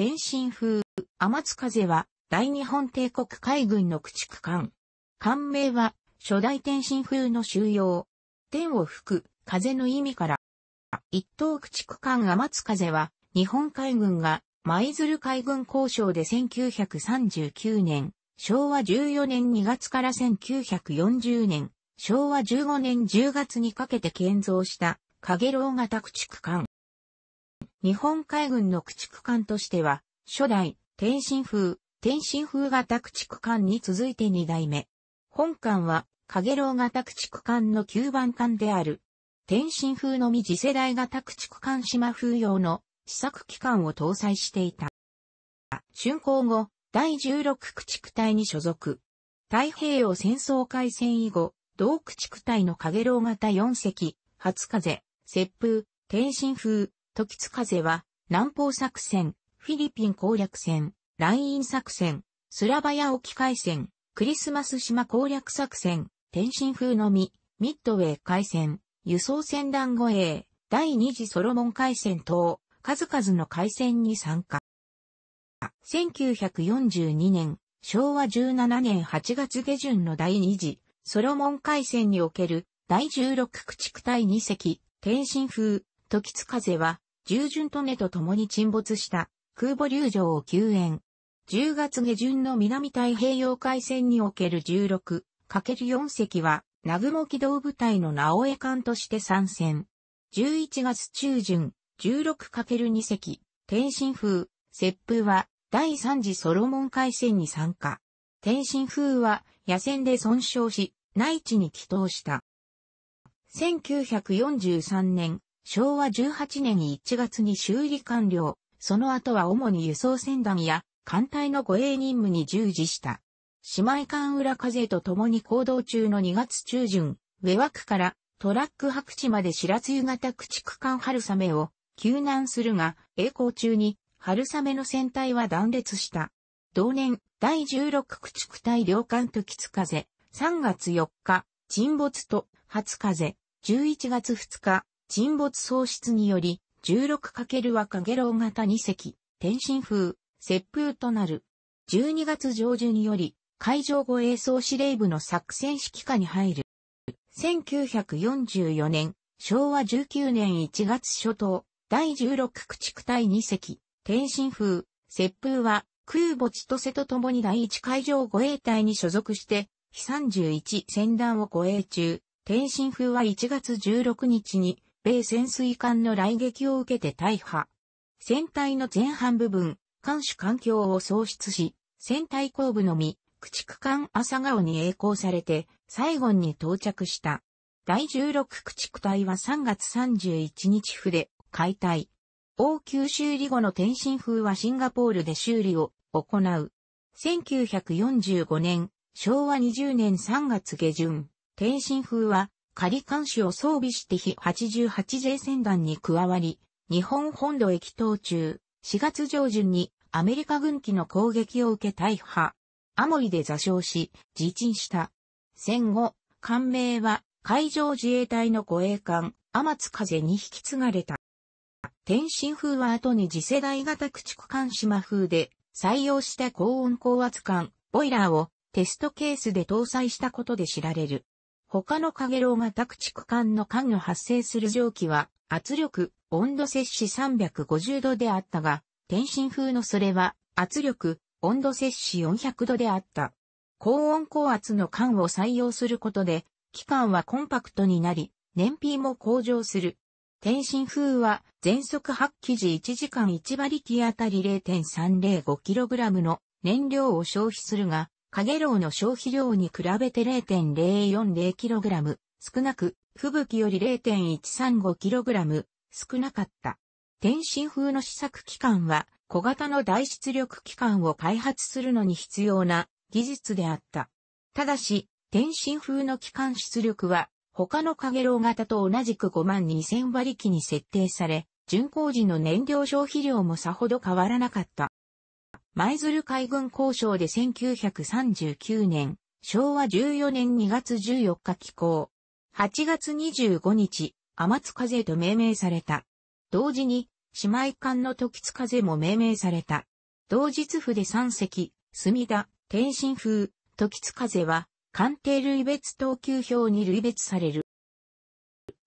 天津風、天津風は、大日本帝国海軍の駆逐艦。艦名は、初代天津風の収容。天を吹く、風の意味から。一等駆逐艦天津風は、日本海軍が、舞鶴海軍交渉で1939年、昭和14年2月から1940年、昭和15年10月にかけて建造した、影楼型駆逐艦。日本海軍の駆逐艦としては、初代、天津風、天津風型駆逐艦に続いて二代目。本艦は、影楼型駆逐艦の9番艦である。天津風のみ次世代型駆逐艦島風用の試作機関を搭載していた。竣工後、第16駆逐隊に所属。太平洋戦争開戦以後、同駆逐隊の影楼型4隻、初風、接風、天津風、時津風は、南方作戦、フィリピン攻略戦、ライン作戦、スラバヤ沖海戦、クリスマス島攻略作戦、天津風のみ、ミッドウェイ海戦、輸送船団護衛、第二次ソロモン海戦等、数々の海戦に参加。1942年、昭和17年8月下旬の第二次、ソロモン海戦における、第16駆逐隊2隻、天津風、時津風は、従順と根と共に沈没した空母流上を救援。10月下旬の南太平洋海戦における 16×4 隻は、南雲機動部隊の直江艦として参戦。11月中旬、16×2 隻、天津風、雪風は、第3次ソロモン海戦に参加。天津風は、野戦で損傷し、内地に帰投した。1943年、昭和18年1月に修理完了、その後は主に輸送船団や艦隊の護衛任務に従事した。姉妹艦裏風と共に行動中の2月中旬、上枠からトラック白地まで白露型駆逐艦春雨を救難するが、栄光中に春雨の船体は断裂した。同年、第16駆逐隊両艦と吉風、3月4日、沈没と初風、11月2日、沈没喪失により、16× 若ゲロろ型2隻、天津風、接風となる。12月上旬により、海上護衛総司令部の作戦指揮下に入る。1944年、昭和19年1月初頭、第16駆逐隊2隻、天津風、接風は、空母千歳と共に第1海上護衛隊に所属して、非31船団を護衛中、天津風は1月16日に、米潜水艦の来撃を受けて大破。船体の前半部分、艦首環境を喪失し、船体後部のみ、駆逐艦朝顔に栄光されて、サイゴンに到着した。第16駆逐隊は3月31日府で解体。応急修理後の天津風はシンガポールで修理を行う。1945年、昭和20年3月下旬、天津風は仮監視を装備して非 88J 船団に加わり、日本本土へ帰島中、4月上旬にアメリカ軍機の攻撃を受け大破。アモリで座礁し、自沈した。戦後、艦名は海上自衛隊の護衛艦、天津風に引き継がれた。天津風は後に次世代型駆逐艦島風で採用した高温高圧艦、ボイラーをテストケースで搭載したことで知られる。他の陽炎が宅地区間の間の発生する蒸気は、圧力、温度摂氏350度であったが、天津風のそれは、圧力、温度摂氏400度であった。高温高圧の間を採用することで、期間はコンパクトになり、燃費も向上する。天津風は、全速発起時1時間1馬力あたり 0.305kg の燃料を消費するが、カゲロウの消費量に比べて 0.040kg 少なく、吹雪より 0.135kg 少なかった。天津風の試作機関は小型の大出力機関を開発するのに必要な技術であった。ただし、天津風の機関出力は他のカゲロウ型と同じく5万2000割機に設定され、巡航時の燃料消費量もさほど変わらなかった。舞鶴海軍交渉で1939年、昭和14年2月14日寄港。8月25日、天津風と命名された。同時に、姉妹艦の時津風も命名された。同日府で三隻、墨田、天津風、時津風は、艦艇類別等級表に類別される。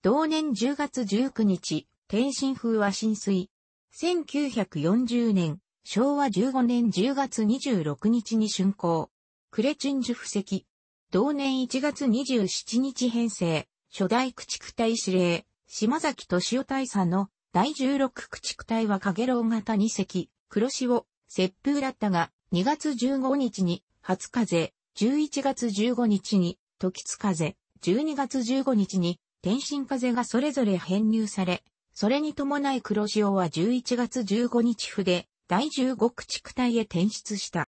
同年10月19日、天津風は浸水。1940年、昭和15年10月26日に竣工。クレチンジュ布石。同年1月27日編成、初代駆逐隊司令、島崎敏夫大佐の第16駆逐隊は影楼型2隻、黒潮、雪風だったが、2月15日に初風、11月15日に時津風、12月15日に天津風がそれぞれ編入され、それに伴い黒潮は11月15日筆、第15区逐隊へ転出した。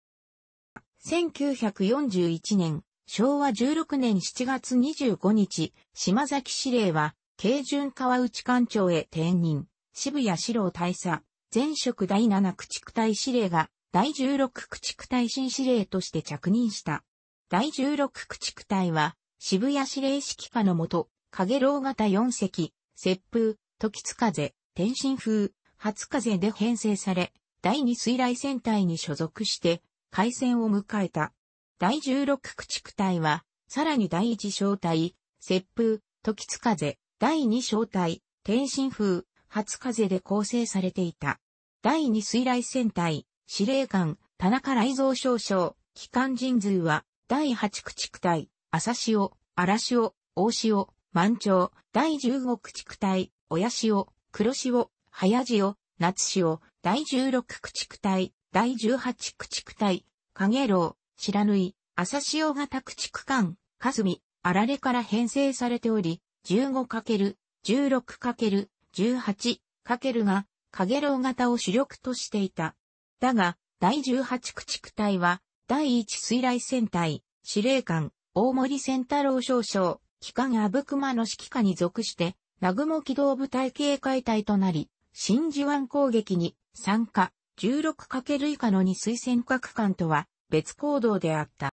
1941年、昭和16年7月25日、島崎司令は、京順川内艦長へ転任、渋谷四郎大佐、前職第7駆逐隊司令が、第16駆逐隊新司令として着任した。第16駆逐隊は、渋谷司令指揮下のもと、影楼型4隻、雪風、時津風、天津風、初風で編成され、第2水雷戦隊に所属して、海戦を迎えた。第16駆逐隊は、さらに第1小隊、雪風、時津風、第2小隊、天津風、初風で構成されていた。第2水雷戦隊、司令官、田中雷蔵少将、機関人数は、第8駆逐隊、朝潮、荒潮、大潮、満潮、第15駆逐隊、親潮、黒潮、早潮、夏潮、第16駆逐隊、第18駆逐隊、影楼、白縫い、朝潮型駆逐艦、霞、あられから編成されており、15×16×18× が、影楼型を主力としていた。だが、第18駆逐隊は、第1水雷戦隊、司令官、大森仙太郎少将、機関阿部熊の指揮下に属して、南雲機動部隊警戒隊となり、真珠湾攻撃に参加 16× 以下の2水戦各艦とは別行動であった。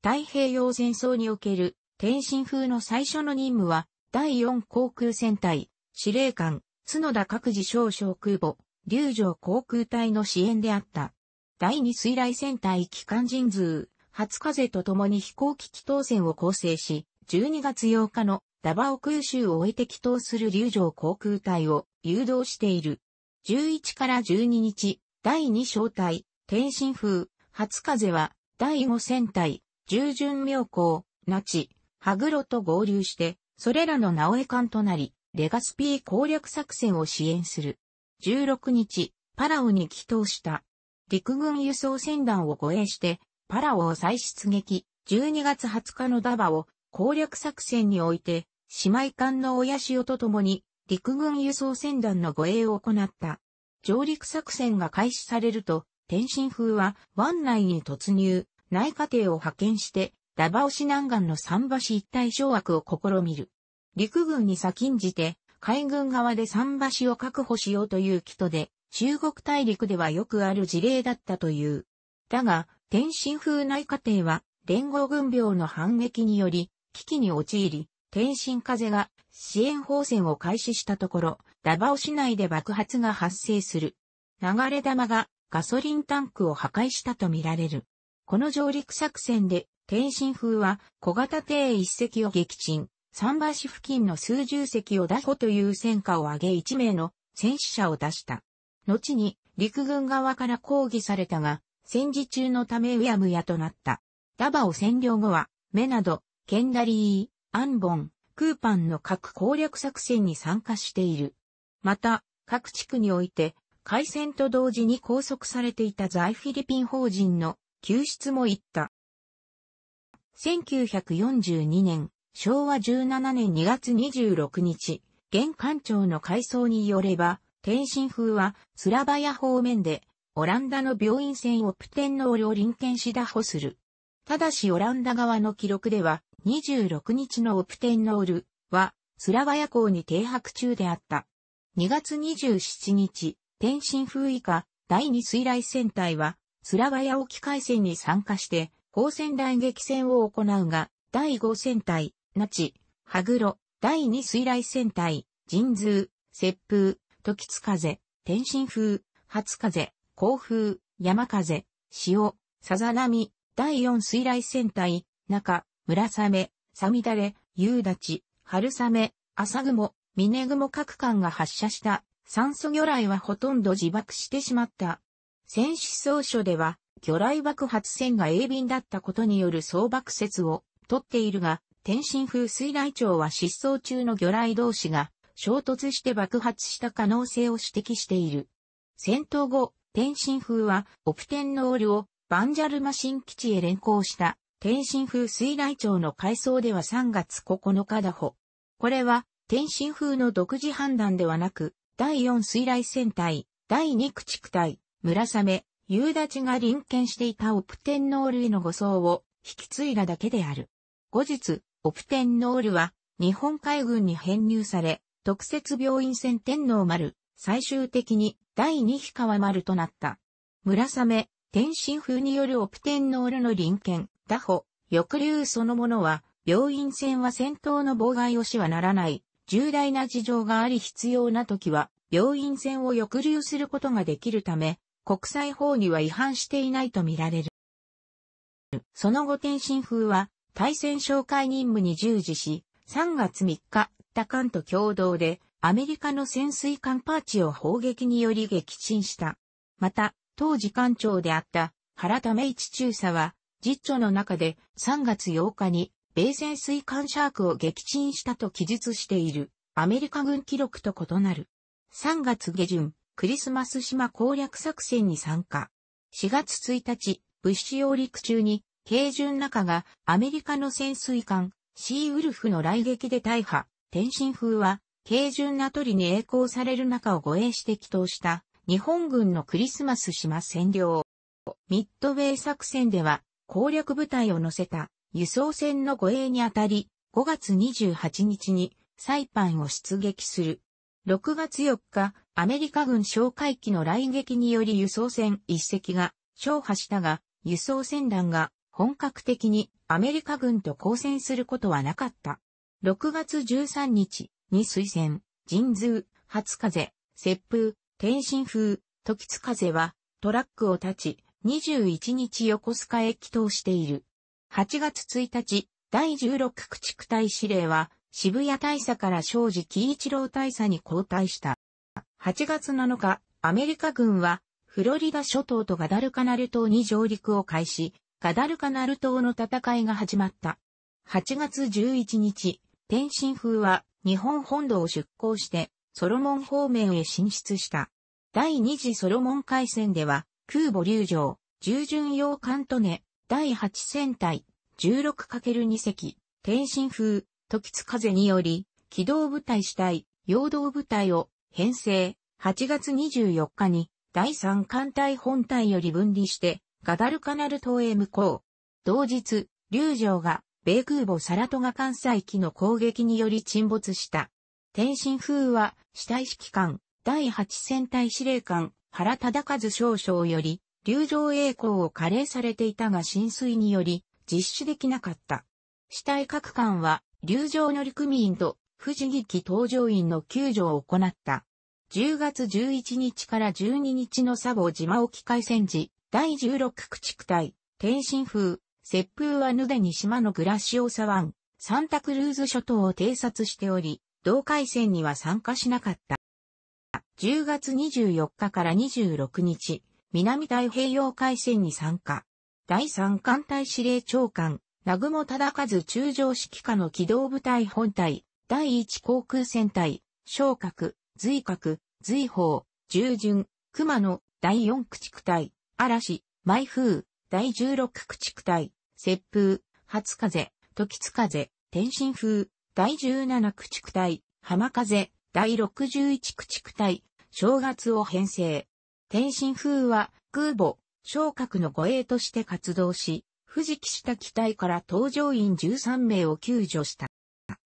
太平洋戦争における天津風の最初の任務は第4航空戦隊司令官角田各自少将空母龍城航空隊の支援であった。第2水雷戦隊機関人数初風と共に飛行機機当戦を構成し、12月8日のダバオ空襲を終えて帰投する流城航空隊を誘導している。11から12日、第2小隊、天津風、初風は、第5戦隊、従順妙高、那智、羽黒と合流して、それらの直江艦となり、レガスピー攻略作戦を支援する。16日、パラオに帰投した。陸軍輸送船団を護衛して、パラオを再出撃、12月20日のダバを攻略作戦において、姉妹艦の親潮と共に陸軍輸送船団の護衛を行った。上陸作戦が開始されると、天津風は湾内に突入、内過艇を派遣して、ダバオシ南岸の桟橋一帯掌握を試みる。陸軍に先んじて、海軍側で桟橋を確保しようという基礎で、中国大陸ではよくある事例だったという。だが、天津風内過艇は、連合軍病の反撃により、危機に陥り、天津風が支援放線を開始したところ、ダバオ市内で爆発が発生する。流れ弾がガソリンタンクを破壊したとみられる。この上陸作戦で、天津風は小型艇一隻を撃沈、桟橋付近の数十隻を打破という戦果を上げ一名の戦死者を出した。後に陸軍側から抗議されたが、戦時中のためうやむやとなった。ダバオ占領後は、目など、ケンダリー、アンボン、空間の核攻略作戦に参加している。また、各地区において、開戦と同時に拘束されていた在フィリピン法人の救出も行った。1942年、昭和17年2月26日、現館庁の改装によれば、天津風はスラバヤ方面で、オランダの病院船をプテンノールを臨検しだ破する。ただしオランダ側の記録では、26日のオプテンノールは、スラバヤ港に停泊中であった。2月27日、天津風以下第2水雷戦隊は、スラバヤ沖海戦に参加して、高戦雷撃戦を行うが、第5戦隊、那智、羽黒、第2水雷戦隊、神通、雪風、時津風、天津風、初風、甲風、山風、潮、さざ波、第4水雷戦隊、中、村雨、サミダレ、夕立、春雨、朝雲、峰雲各艦が発射した酸素魚雷はほとんど自爆してしまった。戦死総書では、魚雷爆発船が鋭敏だったことによる総爆説を取っているが、天津風水雷庁は失踪中の魚雷同士が衝突して爆発した可能性を指摘している。戦闘後、天津風はオプテンノールをバンジャルマ新基地へ連行した天津風水雷町の改装では3月9日だほ。これは、天津風の独自判断ではなく、第4水雷戦隊、第2駆逐隊、村雨、夕立が臨検していたオプテンノールへの護送を引き継いだだけである。後日、オプテンノールは日本海軍に編入され、特設病院船天皇丸、最終的に第二日川丸となった。村雨、天津風によるオプテンノールの臨検、他方、抑留そのものは、病院船は戦闘の妨害をしはならない、重大な事情があり必要な時は、病院船を抑留することができるため、国際法には違反していないとみられる。その後天津風は、対戦紹介任務に従事し、3月3日、他艦と共同で、アメリカの潜水艦パーチを砲撃により撃沈した。また、当時艦長であった原為一中佐は、実著の中で3月8日に米潜水艦シャークを撃沈したと記述しているアメリカ軍記録と異なる。3月下旬、クリスマス島攻略作戦に参加。4月1日、物資揚陸中に、軽巡中がアメリカの潜水艦、シーウルフの来撃で大破、天津風は、軽巡な鳥に栄光される中を護衛して祈祷した、日本軍のクリスマス島占領。ミッドウェイ作戦では、攻略部隊を乗せた輸送船の護衛にあたり、5月28日にサイパンを出撃する。6月4日、アメリカ軍哨戒機の来撃により輸送船1隻が勝破したが、輸送船団が本格的にアメリカ軍と交戦することはなかった。6月13日に水船、神通、初風、雪風、天津風、時津風はトラックを立ち、21日横須賀へ帰投している。8月1日、第16区逐隊司令は、渋谷大佐から庄司喜一郎大佐に交代した。8月7日、アメリカ軍は、フロリダ諸島とガダルカナル島に上陸を開始、ガダルカナル島の戦いが始まった。8月11日、天津風は日本本土を出港して、ソロモン方面へ進出した。第二次ソロモン海戦では、空母竜城、従順洋艦とね、第8戦隊、16×2 隻、天津風、時津風により、機動部隊主体、陽動部隊を編成、8月24日に、第3艦隊本隊より分離して、ガダルカナル島へ向こう。同日、竜城が、米空母サラトガ艦載機の攻撃により沈没した。天津風は、死体指揮官、第8戦隊司令官、原忠和少将より、流上栄光を加齢されていたが浸水により、実施できなかった。死体各館は、流上乗組員と、富士劇搭乗員の救助を行った。10月11日から12日の佐保島沖海戦時、第16駆逐隊、天津風、雪風はぬでに島のグラシオサン、サンタクルーズ諸島を偵察しており、同海戦には参加しなかった。10月24日から26日、南太平洋海戦に参加。第三艦隊司令長官、南雲忠和中将指揮下の機動部隊本隊、第一航空戦隊、昇格、随格、随砲、従順、熊野、第四駆逐隊、嵐、舞風、第十六駆逐隊、雪風、初風、時津風、天津風、第十七駆逐隊、浜風、第61駆逐隊、正月を編成。天津風は空母、昇格の護衛として活動し、藤木した機体から搭乗員13名を救助した。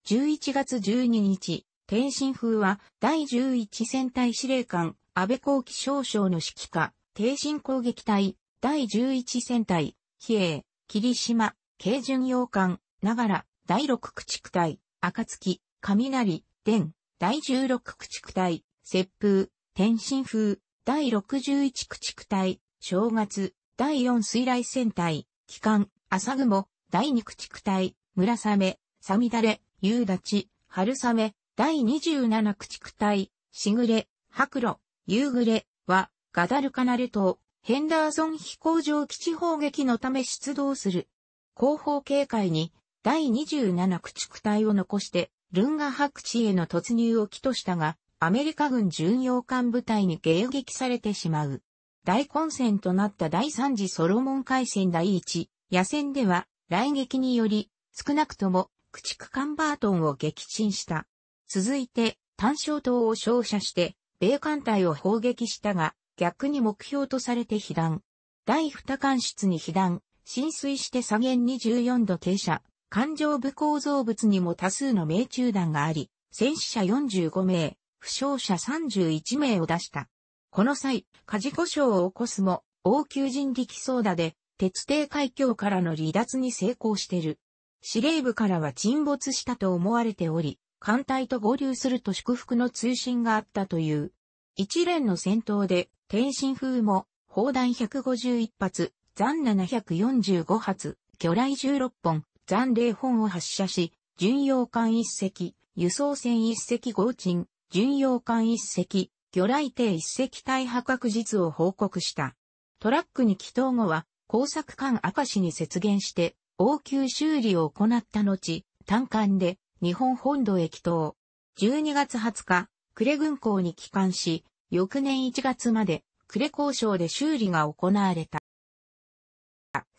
11月12日、天津風は第11戦隊司令官、安倍光期少将の指揮下、天津攻撃隊、第11戦隊、比叡、霧島、軽巡洋艦、ながら、第6駆逐隊、暁、雷、電、第16駆逐隊、雪風、天津風、第61駆逐隊、正月、第4水雷戦隊、機関、朝雲、第2駆逐隊、村雨、さみだれ、夕立、春雨、第27駆逐隊、しぐれ、白露、夕暮れ、は、ガダルカナル島、ヘンダーソン飛行場基地砲撃のため出動する。後方警戒に、第27駆逐隊を残して、ルンガ白地への突入を起としたが、アメリカ軍巡洋艦部隊に迎撃されてしまう。大混戦となった第3次ソロモン海戦第1野戦では、来撃により、少なくとも、駆逐艦バートンを撃沈した。続いて、単焦島を照射して、米艦隊を砲撃したが、逆に目標とされて被弾。第二艦室に被弾、浸水して左舷24度傾斜、艦上部構造物にも多数の命中弾があり、戦死者45名、負傷者31名を出した。この際、火事故障を起こすも、応急人力操打で、鉄底海峡からの離脱に成功してる。司令部からは沈没したと思われており、艦隊と合流すると祝福の通信があったという。一連の戦闘で、天津風も、砲弾151発、残745発、魚雷16本、残0本を発射し、巡洋艦1隻、輸送船1隻合沈、巡洋艦一隻、魚雷艇一隻大破確実を報告した。トラックに祈祷後は、工作艦赤市に接現して、応急修理を行った後、単艦で日本本土へ帰島。12月20日、呉軍港に帰還し、翌年1月まで呉交渉で修理が行われた。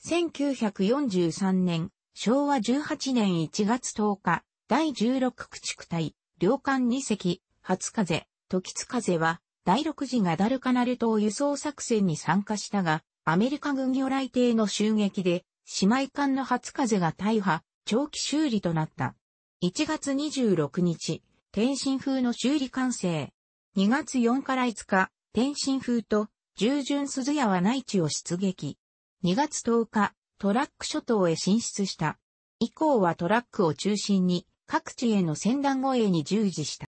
1943年、昭和18年1月10日、第16駆逐隊、両艦2隻、初風、時津風は、第六次ガダルカナル島輸送作戦に参加したが、アメリカ軍魚雷艇の襲撃で、姉妹艦の初風が大破、長期修理となった。1月26日、天津風の修理完成。2月4から5日、天津風と従順鈴屋は内地を出撃。2月10日、トラック諸島へ進出した。以降はトラックを中心に各地への戦団護衛に従事した。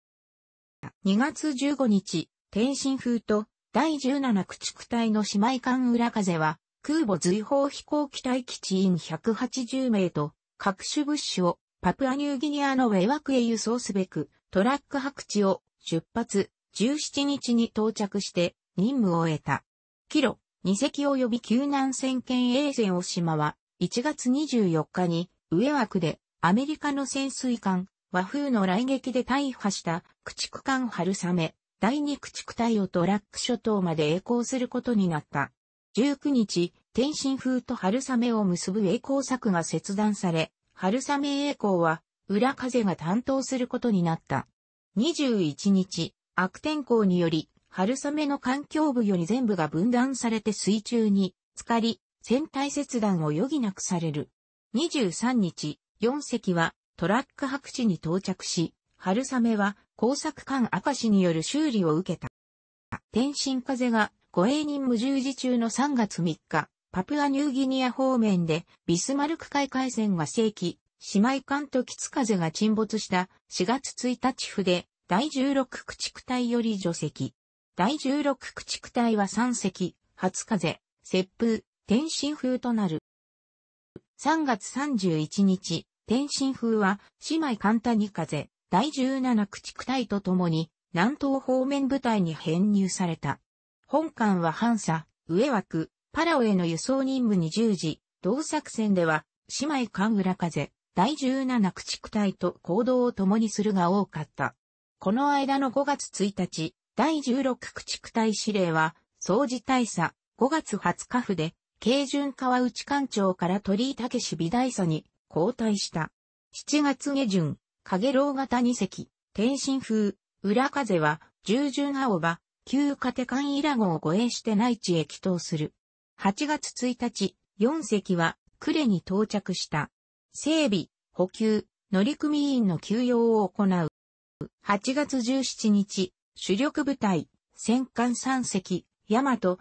2月15日、天津風と第17駆逐隊の姉妹艦裏風は、空母随砲飛行機隊基地員180名と、各種物資をパプアニューギニアのウェワクへ輸送すべく、トラック白地を出発、17日に到着して任務を終えた。キロ、2隻及び救難船兼衛星大島は、1月24日に、上枠でアメリカの潜水艦和風の来撃で大破した駆逐艦春雨、第二駆逐隊をトラック諸島まで栄光することになった。19日、天津風と春雨を結ぶ栄光策が切断され、春雨栄光は裏風が担当することになった。21日、悪天候により、春雨の環境部より全部が分断されて水中に浸かり、船体切断を余儀なくされる。23日、4隻はトラック白地に到着し、春雨は工作艦明石による修理を受けた。天津風が護衛任務従事中の3月3日、パプアニューギニア方面でビスマルク海海戦は正規、姉妹艦とキツ風が沈没した4月1日府で第16駆逐隊より除籍。第16駆逐隊は3隻、初風、接風、天津風となる。3月31日、天津風は、姉妹簡単に風、第17駆逐隊と共に、南東方面部隊に編入された。本艦は反差、上枠、パラオへの輸送任務に従事、同作戦では、姉妹艦浦風、第17駆逐隊と行動を共にするが多かった。この間の5月1日、第16駆逐隊司令は、総事大佐、5月20日府で、軽巡川内艦長から鳥居武史美大佐に交代した。7月下旬、影楼型2隻、天津風、裏風は、従順青葉、旧カテカンイラゴを護衛して内地へ帰島する。8月1日、4隻は、呉に到着した。整備、補給、乗組員の休養を行う。8月17日、主力部隊、戦艦3隻、大和、長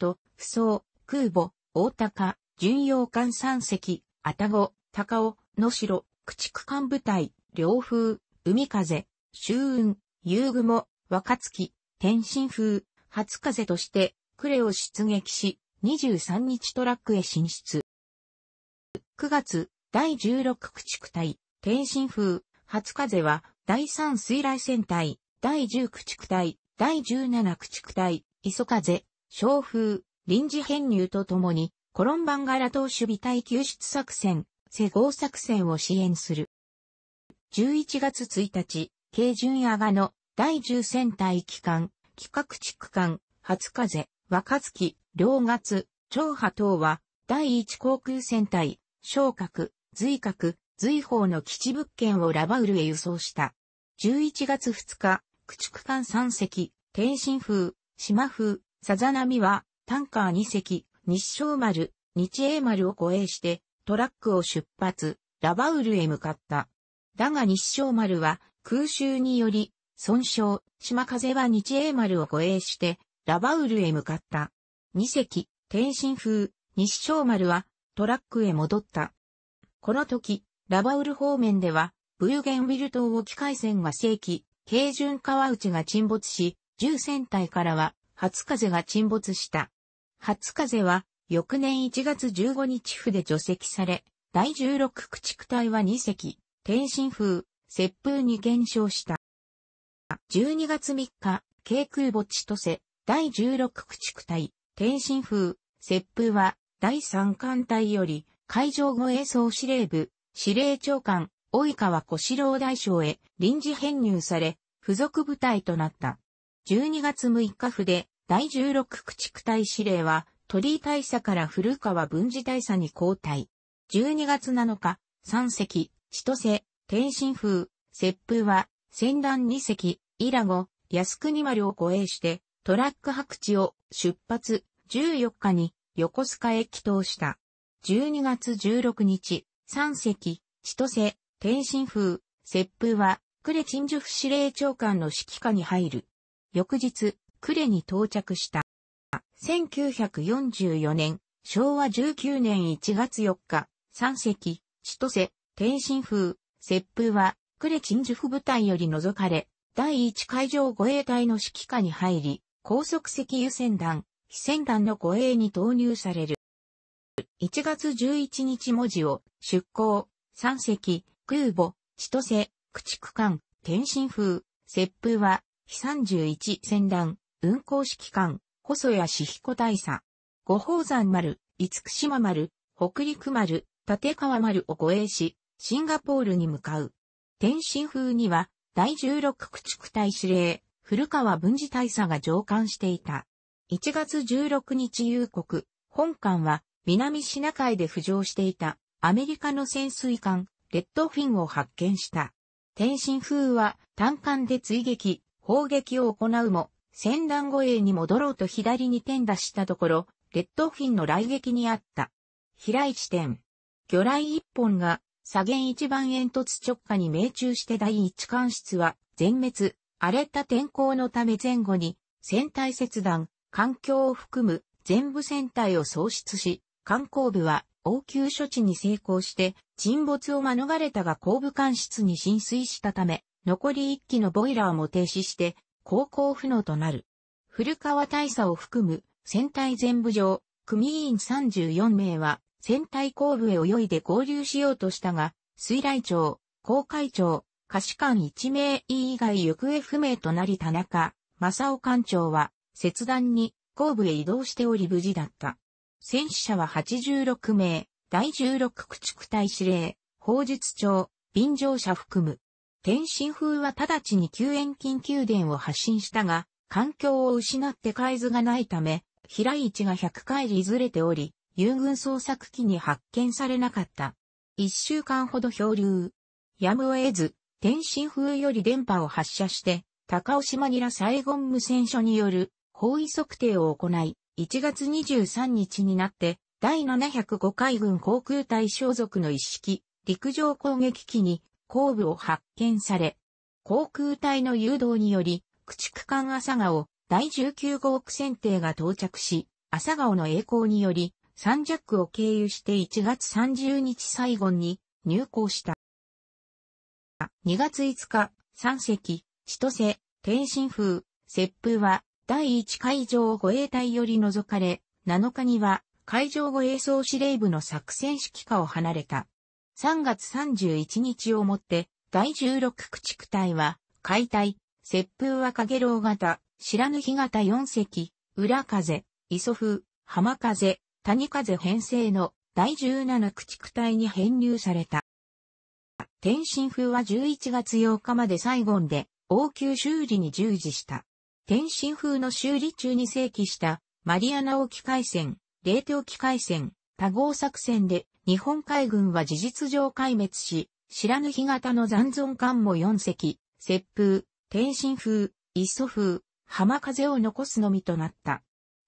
門、不走、空母、大高、巡洋艦3隻、あたご、高尾、野城、駆逐艦部隊、両風、海風、周雲、遊雲、若月、天津風、初風として、クレを出撃し、23日トラックへ進出。9月、第16駆逐隊、天津風、初風は、第3水雷戦隊、第10駆逐隊、第17駆逐隊、磯風、小風、臨時編入とともに、コロンバンガラ島守備隊救出作戦、施合作戦を支援する。11月1日、京巡阿がの第10戦隊機関、企画地区間、初風、若月、両月、長波等は、第1航空戦隊、昇格、随格、随法の基地物件をラバウルへ輸送した。11月2日、駆逐艦3隻、天津風、島風、さざ波は、タンカー2隻、日照丸、日英丸を護衛して、トラックを出発、ラバウルへ向かった。だが日照丸は空襲により損傷、島風は日英丸を護衛して、ラバウルへ向かった。二隻、天津風、日照丸はトラックへ戻った。この時、ラバウル方面では、ブーゲンウィル島沖海戦が正規、軽巡川内が沈没し、重船体からは、初風が沈没した。初風は、翌年1月15日府で除籍され、第16駆逐隊は2隻、天津風、接風に減少した。12月3日、軽空墓地とせ、第16駆逐隊、天津風、接風は、第3艦隊より、海上護衛総司令部、司令長官、及川小四郎大将へ臨時編入され、付属部隊となった。12月6日府で、第16駆逐隊司令は、鳥居大佐から古川文治大佐に交代。12月7日、三隻、千歳、天津風、雪風は、戦乱二隻、伊良後、靖国丸を護衛して、トラック白地を出発、14日に横須賀へ帰投した。12月16日、三隻、千歳、天津風、雪風は、呉陳守府司令長官の指揮下に入る。翌日、呉に到着した。1944年、昭和19年1月4日、三隻、千歳、天津風、接風は、呉鎮守府部隊より除かれ、第1海上護衛隊の指揮下に入り、高速石油船団、非船団の護衛に投入される。1月11日文字を、出港、三隻、空母、千歳、駆逐艦、天津風、接風は、非31船団、運行指揮官、細谷志彦大佐。五宝山丸、五島丸、北陸丸、立川丸を護衛し、シンガポールに向かう。天津風には、第16駆逐隊司令、古川文治大佐が上官していた。1月16日夕刻、本艦は南シナ海で浮上していたアメリカの潜水艦レッドフィンを発見した。天津風は単艦で追撃、砲撃を行うも戦乱護衛に戻ろうと左に転打したところ、列島品の雷撃にあった。平一地点。魚雷一本が、左舷一番煙突直下に命中して第一艦室は、全滅、荒れた天候のため前後に、船体切断、環境を含む全部船体を喪失し、観光部は応急処置に成功して沈没を免れたが後部艦室に浸水したため、残り一機のボイラーも停止して航行不能となる。古川大佐を含む船体全部上、組員34名は船体後部へ泳いで合流しようとしたが、水雷町、航海町、下士官1名以外行方不明となり田中、正尾艦長は、切断に後部へ移動しており無事だった。戦死者は86名、第16駆逐隊司令、法術長、便乗者含む。天津風は直ちに救援金宮殿を発信したが、環境を失って海図がないため、平市が100回りずれており、遊軍捜索機に発見されなかった。一週間ほど漂流。やむを得ず、天津風より電波を発射して、高尾島ニラサイゴン無線所による方位測定を行い、1月23日になって、第705海軍航空隊小属の一式、陸上攻撃機に後部を発見され、航空隊の誘導により、駆逐艦朝顔、第19号区船艇が到着し、朝顔の栄光により、三ンジャックを経由して1月30日最後に入港した。2月5日、三隻、千歳、天津風、接風は、第1海上護衛隊より除かれ、7日には、海上護衛総司令部の作戦指揮下を離れた。3月31日をもって、第16駆逐隊は、解体、接風は影炎型、白日型4隻、裏風、磯風、浜風、谷風編成の第17駆逐隊に編入された。天津風は11月8日まで最後ゴで応急修理に従事した。天津風の修理中に正規したマリアナ沖海戦、レーテ沖海戦、多号作戦で日本海軍は事実上壊滅し、知らぬ日型の残存艦も4隻、接風、天津風、一祖風、浜風を残すのみとなった。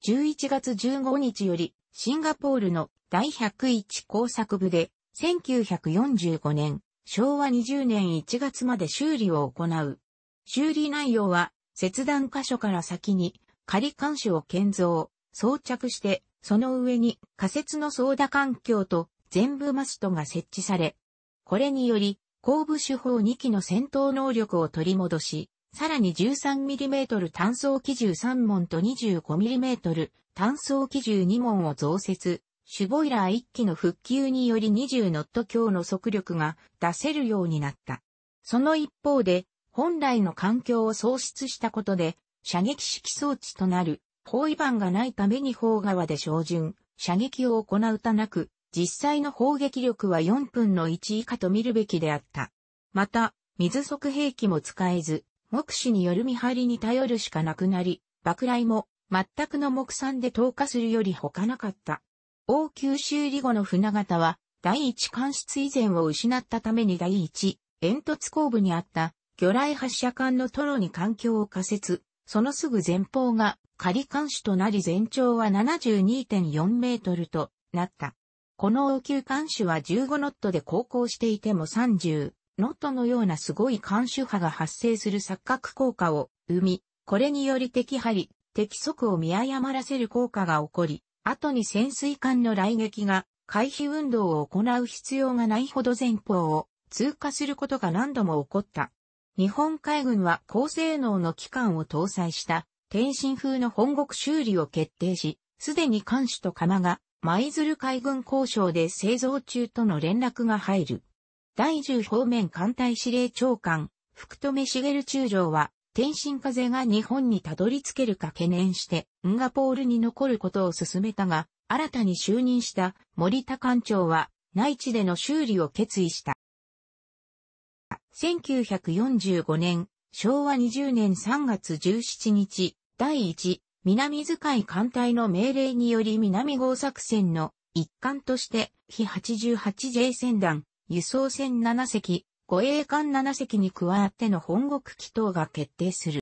11月15日より、シンガポールの第101工作部で、1945年、昭和20年1月まで修理を行う。修理内容は、切断箇所から先に、仮監視を建造、装着して、その上に仮設の操舵環境と全部マストが設置され、これにより、後部手法2機の戦闘能力を取り戻し、さらに 13mm 単装機銃3門と 25mm 単装機銃2門を増設、シュボイラー1機の復旧により20ノット強の速力が出せるようになった。その一方で、本来の環境を喪失したことで、射撃式装置となる包囲板がないために砲側で照準、射撃を行うたなく、実際の砲撃力は4分の1以下と見るべきであった。また、水速兵器も使えず、目視による見張りに頼るしかなくなり、爆雷も全くの目算で投下するより他なかった。王九修理後の船型は、第一艦室以前を失ったために第一、煙突後部にあった、魚雷発射艦のトロに環境を仮設、そのすぐ前方が仮監視となり全長は72.4メートルとなった。この応急艦首は15ノットで航行していても30ノットのようなすごい艦首波が発生する錯覚効果を生み、これにより敵針、敵速を見誤らせる効果が起こり、後に潜水艦の雷撃が回避運動を行う必要がないほど前方を通過することが何度も起こった。日本海軍は高性能の機関を搭載した天津風の本国修理を決定し、すでに艦首と釜が舞鶴海軍交渉で製造中との連絡が入る。第10方面艦隊司令長官、福留茂中将は、天津風が日本にたどり着けるか懸念して、ンガポールに残ることを勧めたが、新たに就任した森田艦長は、内地での修理を決意した。1945年、昭和20年3月17日、第1南遣い艦隊の命令により南号作戦の一環として、非 88J 船団、輸送船7隻、護衛艦7隻に加わっての本国祈祷が決定する。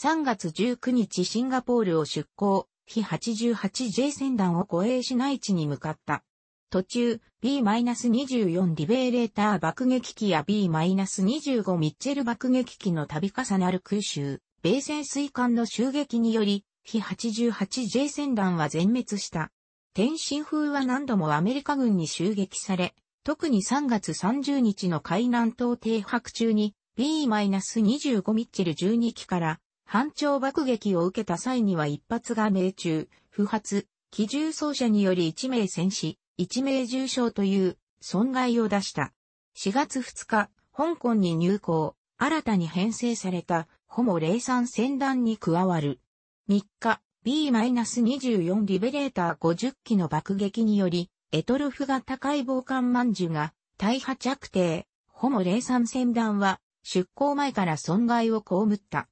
3月19日シンガポールを出港、非 88J 船団を護衛市内地に向かった。途中、B-24 リベーレーター爆撃機や B-25 ミッチェル爆撃機の度重なる空襲、米潜水艦の襲撃により、非 88J 船団は全滅した。天津風は何度もアメリカ軍に襲撃され、特に3月30日の海南島停泊中に B-25 ミッチェル12機から反長爆撃を受けた際には一発が命中、不発、機銃奏者により1名戦死、1名重傷という損害を出した。4月2日、香港に入港、新たに編成されたホモ霊産船団に加わる。3日、B-24 リベレーター50機の爆撃により、エトルフ型解防艦万寿が大破着艇、ホモ霊産船団は出港前から損害を被った。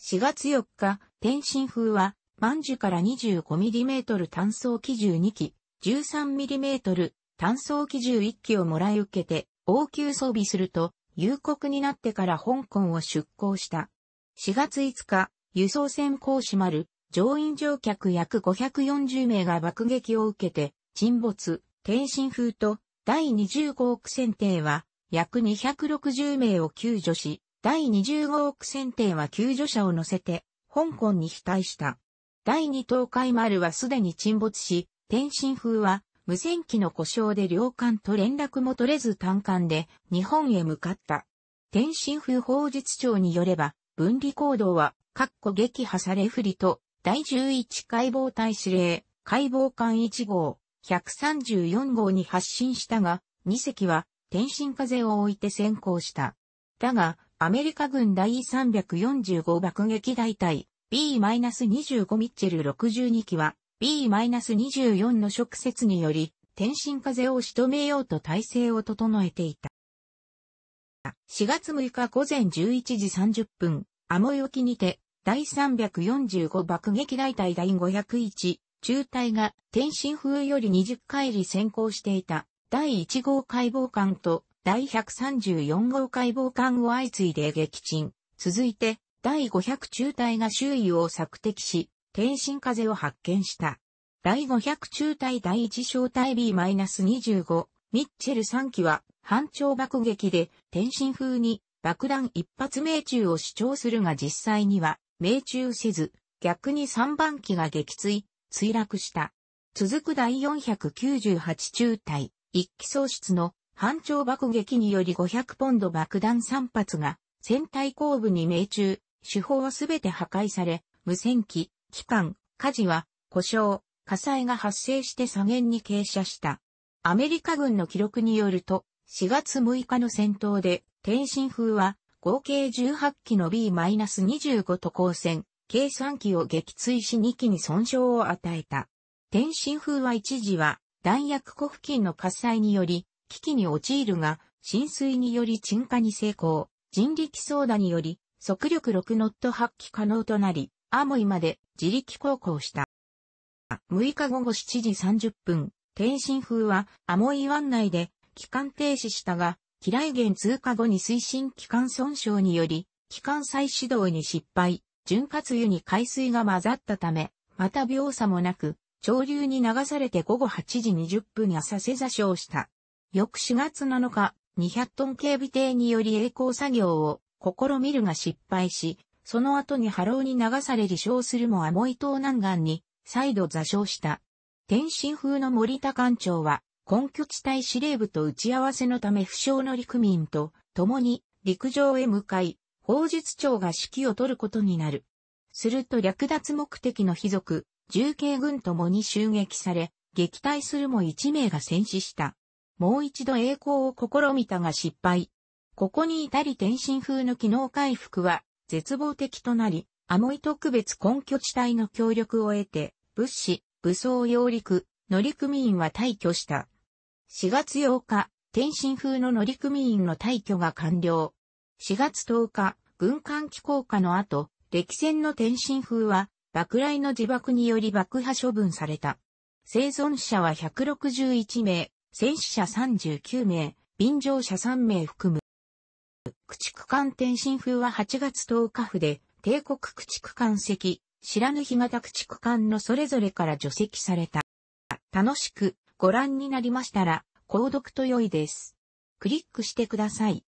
4月4日、天津風は万寿から 25mm 単装機12機、13mm 単装機11機をもらい受けて、応急装備すると、夕刻になってから香港を出港した。4月5日、輸送船甲師丸、乗員乗客約540名が爆撃を受けて、沈没、天津風と第25億船艇は約260名を救助し、第25億船艇は救助者を乗せて、香港に飛退した。第2東海丸はすでに沈没し、天津風は無線機の故障で両艦と連絡も取れず単艦で日本へ向かった。天津風法術庁によれば、分離行動は、括弧撃破され不利と、第11解剖隊司令、解剖艦1号、134号に発進したが、2隻は、天津風を置いて先行した。だが、アメリカ軍第345爆撃大隊 B-25 ミッチェル62機は B-24 の直接により天津風を仕留めようと体制を整えていた。4月6日午前11時30分、アモイ沖にて、第345爆撃大隊第501、中隊が天津風より20回り先行していた第1号解剖艦と第134号解剖艦を相次いで撃沈。続いて第500中隊が周囲を索敵し、天津風を発見した。第500中隊第1小隊 B-25 ミッチェル3機は反調爆撃で天津風に爆弾一発命中を主張するが実際には命中せず逆に3番機が撃墜、墜落した。続く第498中隊1機喪失の反調爆撃により500ポンド爆弾3発が船体後部に命中、手法はすべて破壊され、無線機、機関、火事は故障、火災が発生して左舷に傾斜した。アメリカ軍の記録によると、4月6日の戦闘で、天津風は合計18機の B-25 都交線、計3機を撃墜し2機に損傷を与えた。天津風は一時は弾薬庫付近の火災により危機に陥るが、浸水により沈下に成功、人力操舵により速力6ノット発揮可能となり、アモイまで自力航行した。6日午後7時30分、天津風は、アモイ湾内で、機関停止したが、機雷源通過後に推進機関損傷により、機関再始動に失敗、潤滑油に海水が混ざったため、また描差もなく、潮流に流されて午後8時20分浅瀬座礁した。翌4月7日、200トン警備艇により栄光作業を試みるが失敗し、その後に波浪に流され離礁するもアモイ島南岸に再度座礁した。天津風の森田艦長は、根拠地帯司令部と打ち合わせのため負傷の陸民と共に陸上へ向かい、砲術長が指揮を取ることになる。すると略奪目的の貴族、重慶軍ともに襲撃され、撃退するも一名が戦死した。もう一度栄光を試みたが失敗。ここに至り天津風の機能回復は絶望的となり、アモイ特別根拠地帯の協力を得て、物資、武装揚陸、乗組員は退去した。4月8日、天津風の乗組員の退去が完了。4月10日、軍艦機降下の後、歴戦の天津風は、爆雷の自爆により爆破処分された。生存者は161名、戦死者39名、便乗者3名含む。駆逐艦天津風は8月10日府で、帝国駆逐艦籍、白ぬ干潟駆逐艦のそれぞれから除籍された。楽しくご覧になりましたら、購読と良いです。クリックしてください。